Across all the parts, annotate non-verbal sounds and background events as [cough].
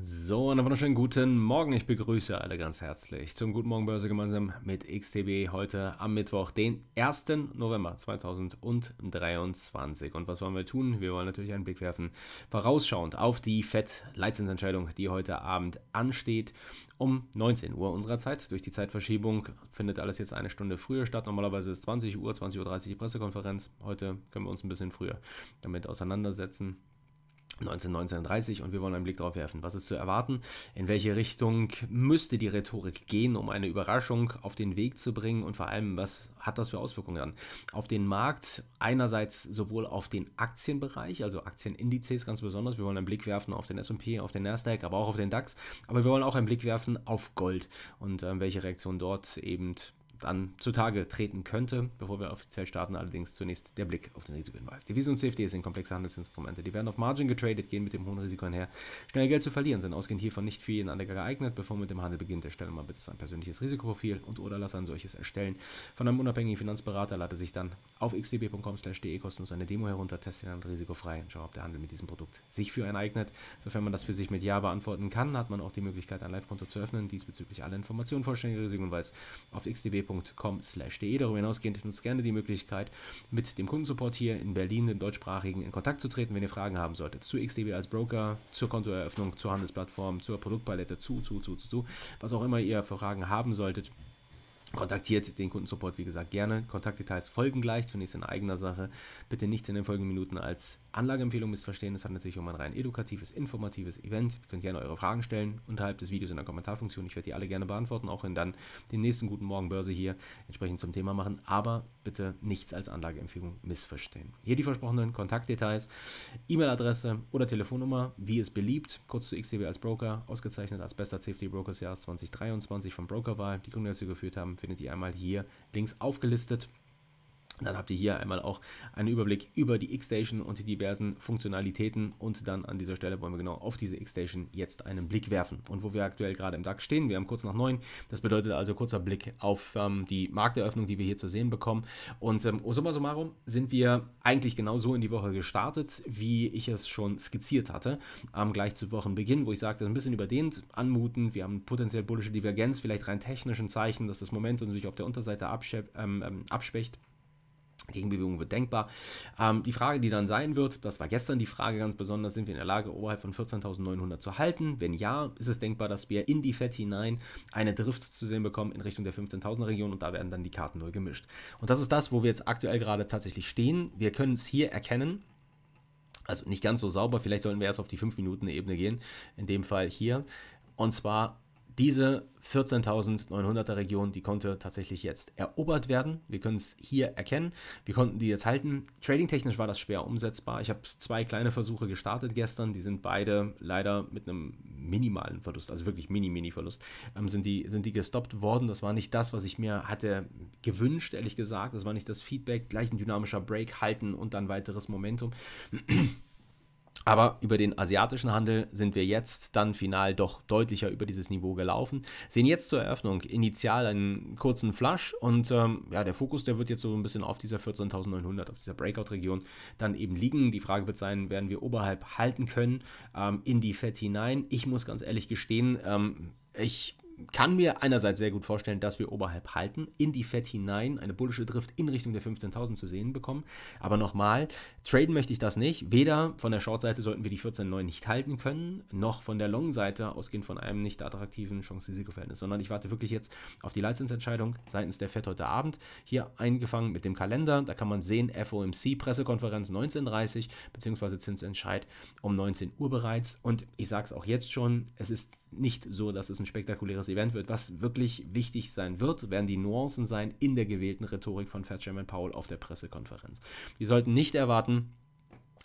So, einen wunderschönen guten Morgen. Ich begrüße alle ganz herzlich zum Guten Morgen Börse gemeinsam mit XTB heute am Mittwoch, den 1. November 2023. Und was wollen wir tun? Wir wollen natürlich einen Blick werfen, vorausschauend auf die FED-Leitzinsentscheidung, die heute Abend ansteht um 19 Uhr unserer Zeit. Durch die Zeitverschiebung findet alles jetzt eine Stunde früher statt. Normalerweise ist 20 Uhr, 20.30 Uhr die Pressekonferenz. Heute können wir uns ein bisschen früher damit auseinandersetzen. 19, 1930 und wir wollen einen Blick darauf werfen. Was ist zu erwarten? In welche Richtung müsste die Rhetorik gehen, um eine Überraschung auf den Weg zu bringen? Und vor allem, was hat das für Auswirkungen dann auf den Markt? Einerseits sowohl auf den Aktienbereich, also Aktienindizes ganz besonders. Wir wollen einen Blick werfen auf den S&P, auf den Nasdaq, aber auch auf den DAX. Aber wir wollen auch einen Blick werfen auf Gold und äh, welche Reaktion dort eben dann zutage treten könnte, bevor wir offiziell starten. Allerdings zunächst der Blick auf den Risikohinweis. Devisen und CFD sind komplexe Handelsinstrumente. Die werden auf Margin getradet, gehen mit dem hohen Risiko einher. Schnell Geld zu verlieren sind ausgehend hiervon nicht für jeden Anleger geeignet. Bevor mit dem Handel beginnt, erstelle mal bitte ein persönliches Risikoprofil und oder lass ein solches erstellen. Von einem unabhängigen Finanzberater lade sich dann auf xdb.com/de kostenlos eine Demo herunter, teste den Handel risikofrei und schau, ob der Handel mit diesem Produkt sich für einen eignet. Sofern man das für sich mit Ja beantworten kann, hat man auch die Möglichkeit, ein Live-Konto zu öffnen. Diesbezüglich alle Informationen, vollständige Risikohinweis auf xdb.com www.dd.com/de. Darüber hinausgehend nutzt gerne die Möglichkeit, mit dem Kundensupport hier in Berlin, dem deutschsprachigen, in Kontakt zu treten, wenn ihr Fragen haben solltet zu XDB als Broker, zur Kontoeröffnung, zur Handelsplattform, zur Produktpalette, zu, zu, zu, zu, zu, was auch immer ihr für Fragen haben solltet. Kontaktiert den Kundensupport, wie gesagt, gerne. Kontaktdetails folgen gleich, zunächst in eigener Sache. Bitte nichts in den folgenden Minuten als Anlageempfehlung missverstehen. Es handelt sich um ein rein edukatives, informatives Event. Ihr könnt gerne eure Fragen stellen unterhalb des Videos in der Kommentarfunktion. Ich werde die alle gerne beantworten, auch wenn dann den nächsten Guten Morgen Börse hier entsprechend zum Thema machen. Aber bitte nichts als Anlageempfehlung missverstehen. Hier die versprochenen Kontaktdetails, E-Mail-Adresse oder Telefonnummer, wie es beliebt. Kurz zu XTB als Broker, ausgezeichnet als bester Safety Brokers des Jahres 2023 von Brokerwahl. Die Gründe, die geführt haben, findet ihr einmal hier links aufgelistet. Dann habt ihr hier einmal auch einen Überblick über die X-Station und die diversen Funktionalitäten und dann an dieser Stelle wollen wir genau auf diese X-Station jetzt einen Blick werfen. Und wo wir aktuell gerade im DAX stehen, wir haben kurz nach neun, das bedeutet also kurzer Blick auf ähm, die Markteröffnung, die wir hier zu sehen bekommen. Und ähm, oh, summa summarum sind wir eigentlich genau so in die Woche gestartet, wie ich es schon skizziert hatte, ähm, gleich zu Wochenbeginn, wo ich sagte, ein bisschen überdehnt, anmuten. wir haben potenziell bullische Divergenz, vielleicht rein technischen Zeichen, dass das Momentum sich auf der Unterseite absche ähm, ähm, abschwächt. Gegenbewegung wird denkbar. Ähm, die Frage, die dann sein wird, das war gestern die Frage ganz besonders, sind wir in der Lage, oberhalb von 14.900 zu halten? Wenn ja, ist es denkbar, dass wir in die FED hinein eine Drift zu sehen bekommen in Richtung der 15.000er Region und da werden dann die Karten neu gemischt. Und das ist das, wo wir jetzt aktuell gerade tatsächlich stehen. Wir können es hier erkennen. Also nicht ganz so sauber, vielleicht sollten wir erst auf die 5-Minuten-Ebene gehen, in dem Fall hier. Und zwar diese 14.900er Region, die konnte tatsächlich jetzt erobert werden. Wir können es hier erkennen. Wir konnten die jetzt halten. Trading-technisch war das schwer umsetzbar. Ich habe zwei kleine Versuche gestartet gestern. Die sind beide leider mit einem minimalen Verlust, also wirklich mini-mini-Verlust, ähm, sind, die, sind die gestoppt worden. Das war nicht das, was ich mir hatte gewünscht, ehrlich gesagt. Das war nicht das Feedback. Gleich ein dynamischer Break halten und dann weiteres Momentum. Aber über den asiatischen Handel sind wir jetzt dann final doch deutlicher über dieses Niveau gelaufen. Sehen jetzt zur Eröffnung initial einen kurzen Flush und ähm, ja, der Fokus, der wird jetzt so ein bisschen auf dieser 14.900, auf dieser Breakout-Region dann eben liegen. Die Frage wird sein, werden wir oberhalb halten können ähm, in die FED hinein? Ich muss ganz ehrlich gestehen, ähm, ich kann mir einerseits sehr gut vorstellen, dass wir oberhalb halten, in die FED hinein, eine bullische Drift in Richtung der 15.000 zu sehen bekommen. Aber nochmal, traden möchte ich das nicht. Weder von der Short-Seite sollten wir die 14.9 nicht halten können, noch von der Long-Seite ausgehend von einem nicht attraktiven Chance-Risiko-Verhältnis, sondern ich warte wirklich jetzt auf die Leitzinsentscheidung seitens der FED heute Abend. Hier eingefangen mit dem Kalender, da kann man sehen, FOMC Pressekonferenz 19.30 bzw. Zinsentscheid um 19 Uhr bereits. Und ich sage es auch jetzt schon, es ist nicht so, dass es ein spektakuläres Event wird. Was wirklich wichtig sein wird, werden die Nuancen sein in der gewählten Rhetorik von Fed Chairman Powell auf der Pressekonferenz. Wir sollten nicht erwarten,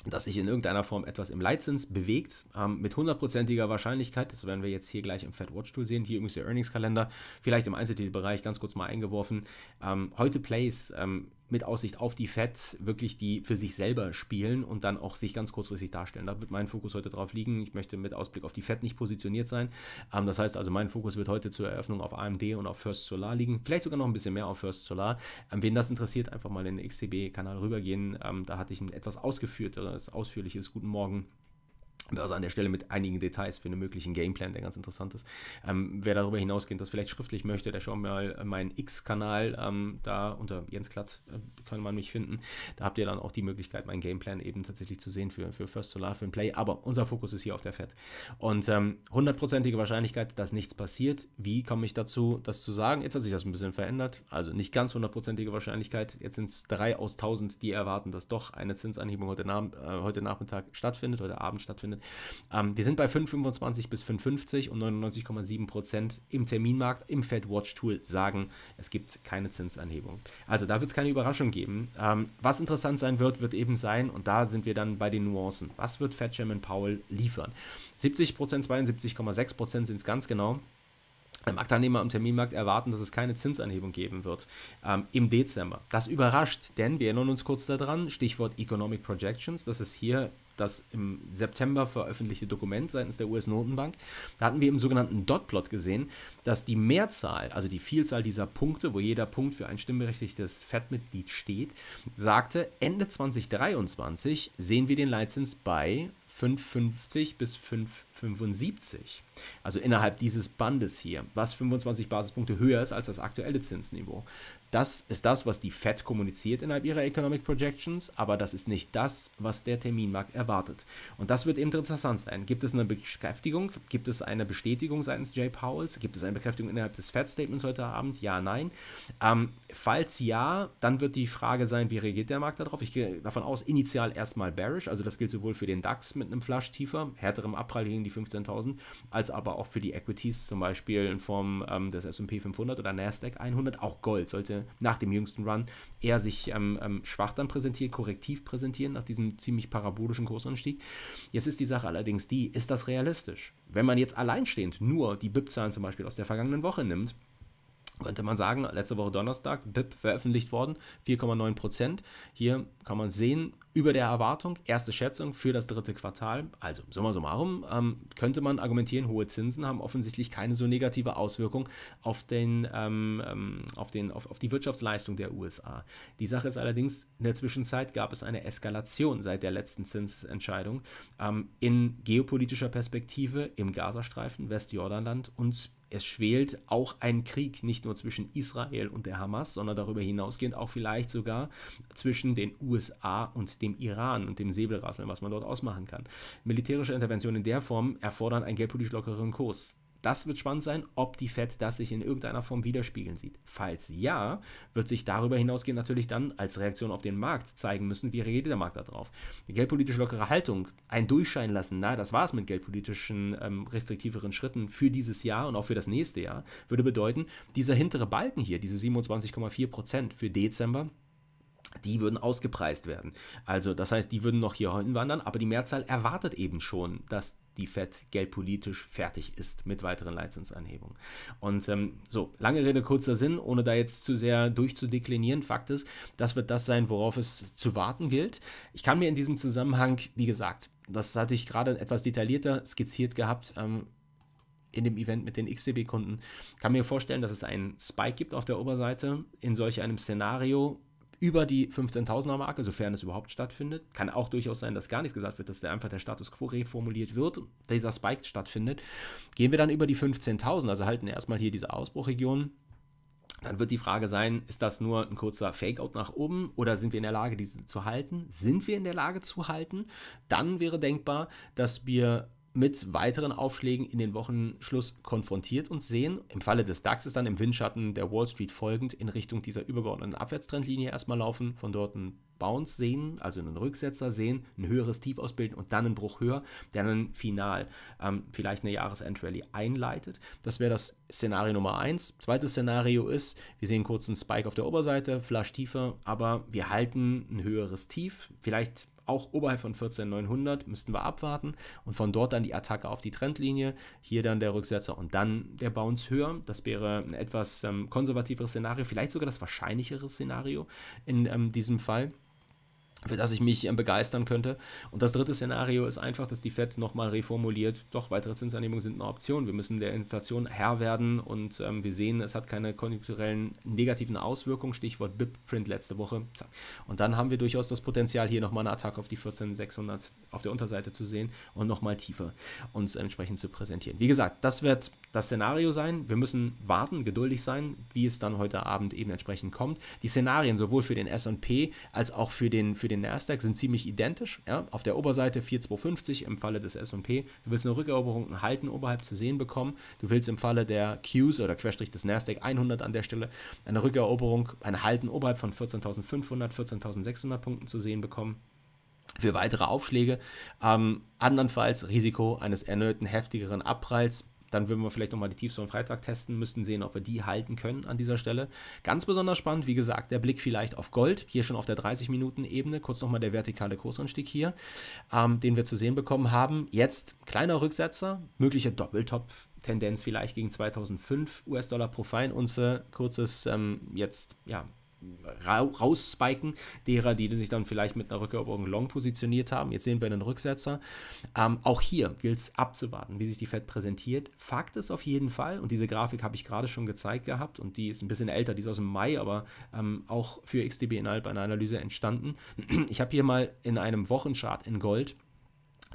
dass sich in irgendeiner Form etwas im Leitzins bewegt, ähm, mit hundertprozentiger Wahrscheinlichkeit, das werden wir jetzt hier gleich im Fed Watch Tool sehen, hier übrigens der Earnings-Kalender, vielleicht im Einzeltitelbereich ganz kurz mal eingeworfen. Ähm, heute Plays ähm, mit Aussicht auf die Fed wirklich die für sich selber spielen und dann auch sich ganz kurzfristig darstellen. Da wird mein Fokus heute drauf liegen. Ich möchte mit Ausblick auf die Fed nicht positioniert sein. Ähm, das heißt also, mein Fokus wird heute zur Eröffnung auf AMD und auf First Solar liegen. Vielleicht sogar noch ein bisschen mehr auf First Solar. Ähm, wen das interessiert, einfach mal in den xcb kanal rübergehen. Ähm, da hatte ich ein etwas ausgeführtes, ausführliches Guten Morgen. Also an der Stelle mit einigen Details für einen möglichen Gameplan, der ganz interessant ist. Ähm, wer darüber hinausgehend das vielleicht schriftlich möchte, der schaut mal meinen X-Kanal ähm, da unter Jens Klatt äh, kann man mich finden. Da habt ihr dann auch die Möglichkeit, meinen Gameplan eben tatsächlich zu sehen für, für First Solar, für den Play. Aber unser Fokus ist hier auf der FED. Und ähm, hundertprozentige ähm, Wahrscheinlichkeit, dass nichts passiert. Wie komme ich dazu, das zu sagen? Jetzt hat sich das ein bisschen verändert. Also nicht ganz hundertprozentige Wahrscheinlichkeit. Jetzt sind es drei aus tausend, die erwarten, dass doch eine Zinsanhebung heute, Abend, äh, heute Nachmittag stattfindet, heute Abend stattfindet. Ähm, wir sind bei 5,25 bis 5,50 und 99,7 Prozent im Terminmarkt im Fed Watch Tool sagen, es gibt keine Zinsanhebung. Also da wird es keine Überraschung geben. Ähm, was interessant sein wird, wird eben sein, und da sind wir dann bei den Nuancen. Was wird Fed Chairman Powell liefern? 70 Prozent, 72,6 Prozent sind es ganz genau. Marktteilnehmer am Terminmarkt erwarten, dass es keine Zinsanhebung geben wird ähm, im Dezember. Das überrascht, denn wir erinnern uns kurz daran, Stichwort Economic Projections, das ist hier das im September veröffentlichte Dokument seitens der US-Notenbank, da hatten wir im sogenannten Dotplot gesehen, dass die Mehrzahl, also die Vielzahl dieser Punkte, wo jeder Punkt für ein stimmberechtigtes FED-Mitglied steht, sagte, Ende 2023 sehen wir den Leitzins bei 5,50 bis 5,75. Also innerhalb dieses Bandes hier, was 25 Basispunkte höher ist als das aktuelle Zinsniveau. Das ist das, was die Fed kommuniziert innerhalb ihrer Economic Projections, aber das ist nicht das, was der Terminmarkt erwartet. Und das wird eben interessant sein. Gibt es eine Bekräftigung? Gibt es eine Bestätigung seitens Jay Powells? Gibt es eine Bekräftigung innerhalb des Fed-Statements heute Abend? Ja, nein. Ähm, falls ja, dann wird die Frage sein, wie reagiert der Markt darauf? Ich gehe davon aus, initial erstmal bearish. Also das gilt sowohl für den DAX mit einem Flush tiefer, härterem Abprall gegen die 15.000, als aber auch für die Equities, zum Beispiel in Form ähm, des S&P 500 oder Nasdaq 100, auch Gold sollte äh, nach dem jüngsten Run eher sich ähm, ähm, schwach dann präsentiert, korrektiv präsentieren nach diesem ziemlich parabolischen Kursanstieg. Jetzt ist die Sache allerdings die, ist das realistisch? Wenn man jetzt alleinstehend nur die BIP-Zahlen zum Beispiel aus der vergangenen Woche nimmt, könnte man sagen, letzte Woche Donnerstag, BIP veröffentlicht worden, 4,9 Prozent. Hier kann man sehen, über der Erwartung, erste Schätzung für das dritte Quartal. Also, summa summarum, ähm, könnte man argumentieren, hohe Zinsen haben offensichtlich keine so negative Auswirkung auf, den, ähm, ähm auf, den, auf, auf die Wirtschaftsleistung der USA. Die Sache ist allerdings, in der Zwischenzeit gab es eine Eskalation seit der letzten Zinsentscheidung ähm, in geopolitischer Perspektive im Gazastreifen, Westjordanland und es schwelt auch ein Krieg nicht nur zwischen Israel und der Hamas, sondern darüber hinausgehend auch vielleicht sogar zwischen den USA und dem Iran und dem Säbelrasseln, was man dort ausmachen kann. Militärische Interventionen in der Form erfordern einen geldpolitisch lockeren Kurs. Das wird spannend sein, ob die Fed das sich in irgendeiner Form widerspiegeln sieht. Falls ja, wird sich darüber hinausgehend natürlich dann als Reaktion auf den Markt zeigen müssen, wie reagiert der Markt darauf. Eine geldpolitisch lockere Haltung, ein Durchscheinen lassen, na, das war es mit geldpolitischen ähm, restriktiveren Schritten für dieses Jahr und auch für das nächste Jahr, würde bedeuten, dieser hintere Balken hier, diese 27,4 Prozent für Dezember, die würden ausgepreist werden. Also das heißt, die würden noch hier hinwandern, aber die Mehrzahl erwartet eben schon, dass die FED geldpolitisch fertig ist mit weiteren Leitzinsanhebungen. Und ähm, so, lange Rede, kurzer Sinn, ohne da jetzt zu sehr durchzudeklinieren, Fakt ist, das wird das sein, worauf es zu warten gilt. Ich kann mir in diesem Zusammenhang, wie gesagt, das hatte ich gerade etwas detaillierter skizziert gehabt, ähm, in dem Event mit den xcb kunden kann mir vorstellen, dass es einen Spike gibt auf der Oberseite in solch einem Szenario über die 15.000er Marke, sofern es überhaupt stattfindet. Kann auch durchaus sein, dass gar nichts gesagt wird, dass der einfach der Status quo reformuliert wird, dieser Spike stattfindet. Gehen wir dann über die 15.000, also halten erstmal hier diese Ausbruchregion. Dann wird die Frage sein, ist das nur ein kurzer Fakeout nach oben oder sind wir in der Lage, diese zu halten? Sind wir in der Lage zu halten? Dann wäre denkbar, dass wir mit weiteren Aufschlägen in den Wochenschluss konfrontiert und sehen, im Falle des DAX ist dann im Windschatten der Wall Street folgend in Richtung dieser übergeordneten Abwärtstrendlinie erstmal laufen, von dort einen Bounce sehen, also einen Rücksetzer sehen, ein höheres Tief ausbilden und dann einen Bruch höher, der dann final ähm, vielleicht eine Jahresendrallye einleitet. Das wäre das Szenario Nummer 1. Zweites Szenario ist, wir sehen kurz einen Spike auf der Oberseite, Flash tiefer, aber wir halten ein höheres Tief. Vielleicht auch oberhalb von 14.900 müssten wir abwarten und von dort dann die Attacke auf die Trendlinie, hier dann der Rücksetzer und dann der Bounce höher. Das wäre ein etwas ähm, konservativeres Szenario, vielleicht sogar das wahrscheinlichere Szenario in ähm, diesem Fall für das ich mich äh, begeistern könnte. Und das dritte Szenario ist einfach, dass die FED nochmal reformuliert, doch weitere Zinsanhebungen sind eine Option. Wir müssen der Inflation Herr werden und ähm, wir sehen, es hat keine konjunkturellen negativen Auswirkungen. Stichwort BIP-Print letzte Woche. Und dann haben wir durchaus das Potenzial, hier nochmal eine Attacke auf die 14600 auf der Unterseite zu sehen und nochmal tiefer uns entsprechend zu präsentieren. Wie gesagt, das wird das Szenario sein. Wir müssen warten, geduldig sein, wie es dann heute Abend eben entsprechend kommt. Die Szenarien sowohl für den S&P als auch für den, für den Nasdaq sind ziemlich identisch. Ja? Auf der Oberseite 4250 im Falle des SP. Du willst eine Rückeroberung, ein Halten oberhalb zu sehen bekommen. Du willst im Falle der Qs oder Querstrich des Nasdaq 100 an der Stelle eine Rückeroberung, ein Halten oberhalb von 14.500, 14.600 Punkten zu sehen bekommen für weitere Aufschläge. Ähm, andernfalls Risiko eines erneuten heftigeren Abpralls dann würden wir vielleicht nochmal die Tiefs von Freitag testen, müssten sehen, ob wir die halten können an dieser Stelle. Ganz besonders spannend, wie gesagt, der Blick vielleicht auf Gold, hier schon auf der 30-Minuten-Ebene, kurz nochmal der vertikale Kursanstieg hier, ähm, den wir zu sehen bekommen haben. Jetzt kleiner Rücksetzer, mögliche Doppeltop, Tendenz vielleicht gegen 2005 US-Dollar pro Feinunze. Kurzes ähm, jetzt ja ra rausspiken, derer, die sich dann vielleicht mit einer Rückeroberung long positioniert haben. Jetzt sehen wir einen Rücksetzer. Ähm, auch hier gilt es abzuwarten, wie sich die Fed präsentiert. Fakt ist auf jeden Fall, und diese Grafik habe ich gerade schon gezeigt gehabt und die ist ein bisschen älter, die ist aus dem Mai, aber ähm, auch für XDB innerhalb einer Analyse entstanden. [clears throat] Ich habe hier mal in einem Wochenchart in Gold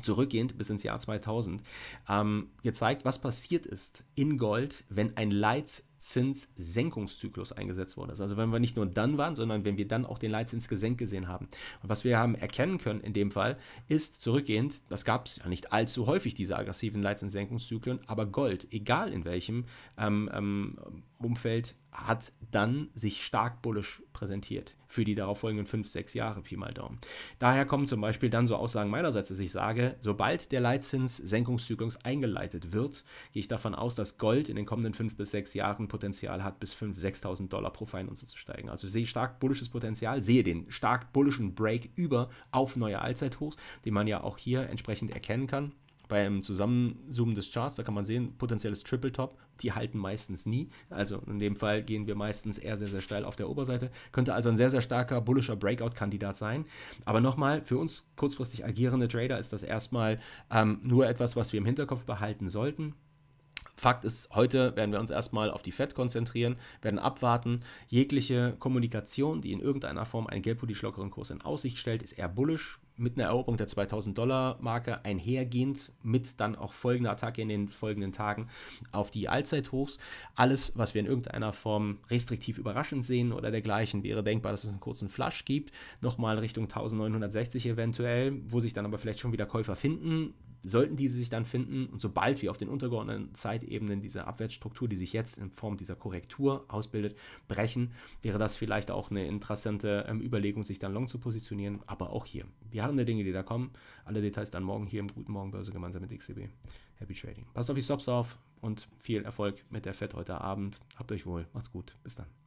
zurückgehend bis ins Jahr 2000 ähm, gezeigt, was passiert ist in Gold, wenn ein Light Zinssenkungszyklus eingesetzt worden ist. Also wenn wir nicht nur dann waren, sondern wenn wir dann auch den Leitzins gesenkt gesehen haben. Und was wir haben erkennen können in dem Fall, ist zurückgehend, das gab es ja nicht allzu häufig, diese aggressiven Leitzinssenkungszyklen, aber Gold, egal in welchem ähm, ähm, Umfeld hat dann sich stark bullisch präsentiert für die darauffolgenden fünf, sechs Jahre, Pi mal Daumen. Daher kommen zum Beispiel dann so Aussagen meinerseits, dass ich sage, sobald der Leitzinssenkungszyklus eingeleitet wird, gehe ich davon aus, dass Gold in den kommenden fünf bis sechs Jahren Potenzial hat, bis 5.000, 6.000 Dollar pro Feinunze zu steigen. Also sehe ich stark bullisches Potenzial, sehe den stark bullischen Break über auf neue Allzeithochs, den man ja auch hier entsprechend erkennen kann beim Zusammenzoomen des Charts, da kann man sehen, potenzielles Triple Top, die halten meistens nie. Also in dem Fall gehen wir meistens eher sehr, sehr steil auf der Oberseite. Könnte also ein sehr, sehr starker bullischer Breakout-Kandidat sein. Aber nochmal, für uns kurzfristig agierende Trader ist das erstmal ähm, nur etwas, was wir im Hinterkopf behalten sollten. Fakt ist, heute werden wir uns erstmal auf die Fed konzentrieren, werden abwarten. Jegliche Kommunikation, die in irgendeiner Form einen geldpolitisch lockeren Kurs in Aussicht stellt, ist eher bullisch mit einer Eroberung der 2000-Dollar-Marke einhergehend, mit dann auch folgender Attacke in den folgenden Tagen auf die Allzeithochs. Alles, was wir in irgendeiner Form restriktiv überraschend sehen oder dergleichen, wäre denkbar, dass es einen kurzen Flush gibt, nochmal Richtung 1960 eventuell, wo sich dann aber vielleicht schon wieder Käufer finden, sollten diese sich dann finden und sobald wir auf den untergeordneten Zeitebenen diese Abwärtsstruktur, die sich jetzt in Form dieser Korrektur ausbildet, brechen, wäre das vielleicht auch eine interessante ähm, Überlegung, sich dann long zu positionieren. Aber auch hier. Wir haben die Dinge, die da kommen. Alle Details dann morgen hier im Guten Morgen Börse gemeinsam mit XCB. E Happy Trading. Passt auf die Stops auf und viel Erfolg mit der FED heute Abend. Habt euch wohl. Macht's gut. Bis dann.